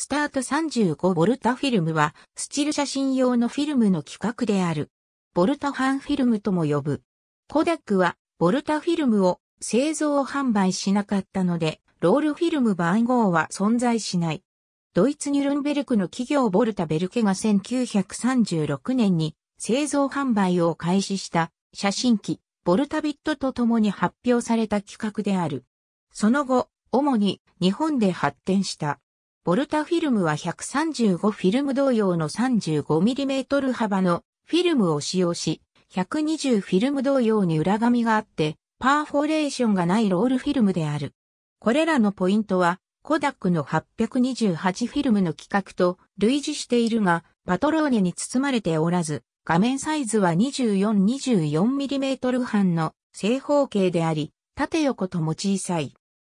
スタート 35V フィルムは、スチル写真用のフィルムの規格である。ボルタファンフィルムとも呼ぶ。コダックは、ボルタフィルムを製造販売しなかったので、ロールフィルム番号は存在しない。ドイツニュルンベルクの企業ボルタベルケが1936年に製造販売を開始した写真機、ボルタビットと共に発表された企画である。その後、主に日本で発展した。ボルタフィルムは135フィルム同様の 35mm 幅のフィルムを使用し、120フィルム同様に裏紙があって、パーフォレーションがないロールフィルムである。これらのポイントは、コダックの828フィルムの規格と類似しているが、パトローネに包まれておらず、画面サイズは 24-24mm 半の正方形であり、縦横とも小さい。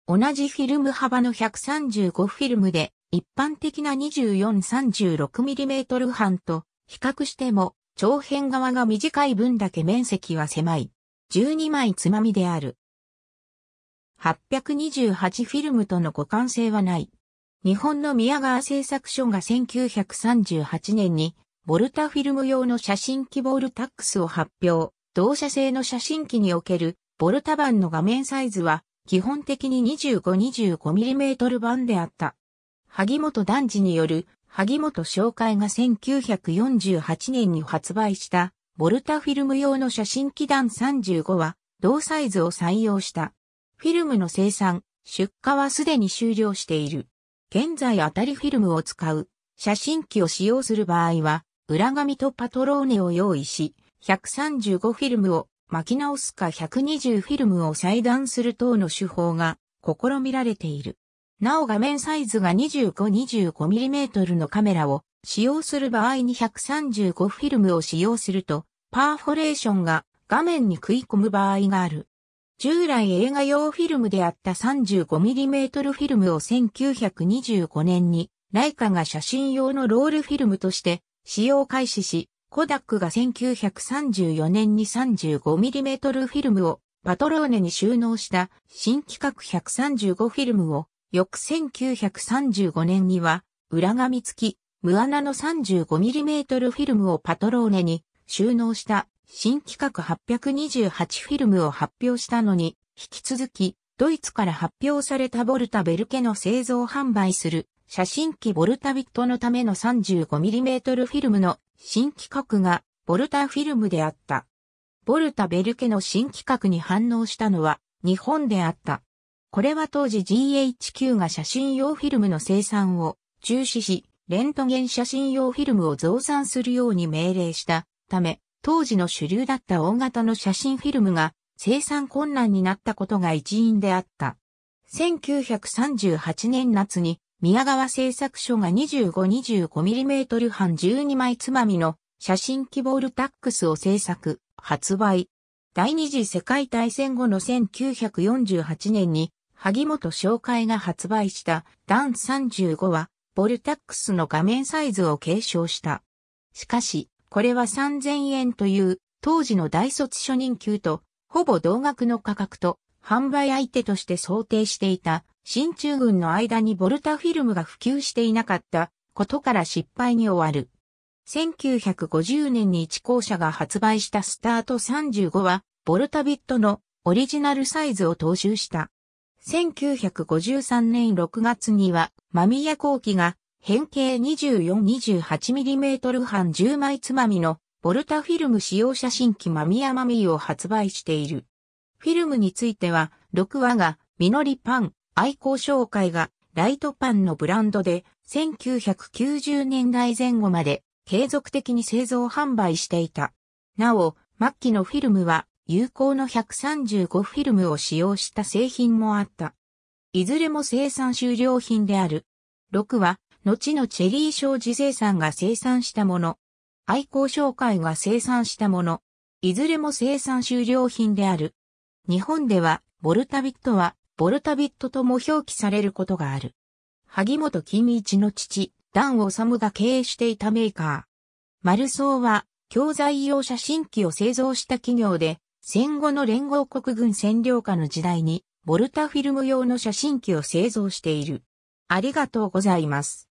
同じフィルム幅の135フィルムで、一般的な 2436mm 半と比較しても長辺側が短い分だけ面積は狭い。12枚つまみである。828フィルムとの互換性はない。日本の宮川製作所が1938年に、ボルタフィルム用の写真機ボールタックスを発表。同社製の写真機における、ボルタ版の画面サイズは、基本的に 25-25mm 版であった。萩本男児による萩本紹介が1948年に発売したボルタフィルム用の写真機団35は同サイズを採用した。フィルムの生産、出荷はすでに終了している。現在当たりフィルムを使う写真機を使用する場合は裏紙とパトローネを用意し135フィルムを巻き直すか120フィルムを裁断する等の手法が試みられている。なお画面サイズが 25-25mm のカメラを使用する場合に135フィルムを使用すると、パーフォレーションが画面に食い込む場合がある。従来映画用フィルムであった 35mm フィルムを1925年に、ライカが写真用のロールフィルムとして使用開始し、コダックが1934年に 35mm フィルムをパトローネに収納した新規格135フィルムを翌1935年には、裏紙付き、無穴の 35mm フィルムをパトローネに収納した新規格828フィルムを発表したのに、引き続き、ドイツから発表されたボルタベルケの製造販売する写真機ボルタビットのための 35mm フィルムの新規格がボルタフィルムであった。ボルタベルケの新規格に反応したのは日本であった。これは当時 GHQ が写真用フィルムの生産を中止し、レントゲン写真用フィルムを増産するように命令したため、当時の主流だった大型の写真フィルムが生産困難になったことが一因であった。1938年夏に宮川製作所が 25-25mm 半12枚つまみの写真キボールタックスを製作、発売。第二次世界大戦後の1948年に萩本紹介が発売したダン35は、ボルタックスの画面サイズを継承した。しかし、これは3000円という当時の大卒初任給と、ほぼ同額の価格と、販売相手として想定していた、新中軍の間にボルタフィルムが普及していなかったことから失敗に終わる。1950年に1校舎が発売したスタート35は、ボルタビットのオリジナルサイズを踏襲した。1953年6月には、間宮後期が、変形 24-28mm 半10枚つまみの、ボルタフィルム使用写真機間宮マミーを発売している。フィルムについては、6話が、実りパン、愛好紹介が、ライトパンのブランドで、1990年代前後まで、継続的に製造販売していた。なお、末期のフィルムは、有効の135フィルムを使用した製品もあった。いずれも生産終了品である。6は、後のチェリー商事生産が生産したもの。愛好商会が生産したもの。いずれも生産終了品である。日本では、ボルタビットは、ボルタビットとも表記されることがある。萩本金一の父、段治が経営していたメーカー。マルソーは、教材用写真機を製造した企業で、戦後の連合国軍占領下の時代に、ボルタフィルム用の写真機を製造している。ありがとうございます。